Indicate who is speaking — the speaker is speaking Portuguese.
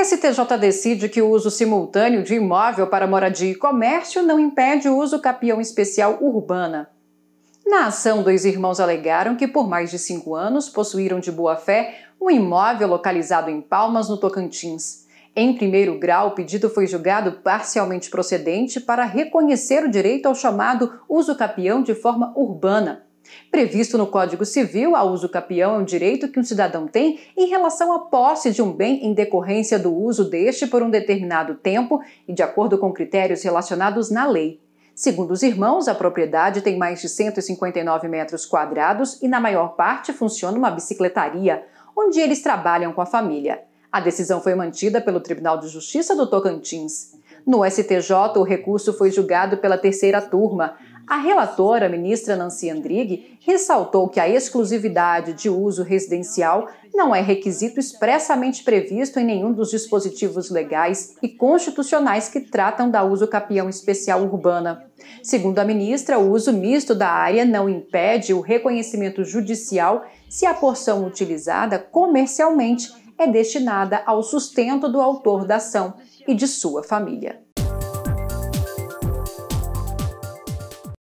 Speaker 1: STJ decide que o uso simultâneo de imóvel para moradia e comércio não impede o uso capião especial urbana. Na ação, dois irmãos alegaram que por mais de cinco anos possuíram de boa-fé um imóvel localizado em Palmas, no Tocantins. Em primeiro grau, o pedido foi julgado parcialmente procedente para reconhecer o direito ao chamado uso capião de forma urbana, Previsto no Código Civil, a uso capião é um direito que um cidadão tem em relação à posse de um bem em decorrência do uso deste por um determinado tempo e de acordo com critérios relacionados na lei. Segundo os irmãos, a propriedade tem mais de 159 metros quadrados e, na maior parte, funciona uma bicicletaria, onde eles trabalham com a família. A decisão foi mantida pelo Tribunal de Justiça do Tocantins. No STJ, o recurso foi julgado pela terceira turma, a relatora, a ministra Nancy Andrighi, ressaltou que a exclusividade de uso residencial não é requisito expressamente previsto em nenhum dos dispositivos legais e constitucionais que tratam da uso capião especial urbana. Segundo a ministra, o uso misto da área não impede o reconhecimento judicial se a porção utilizada comercialmente é destinada ao sustento do autor da ação e de sua família.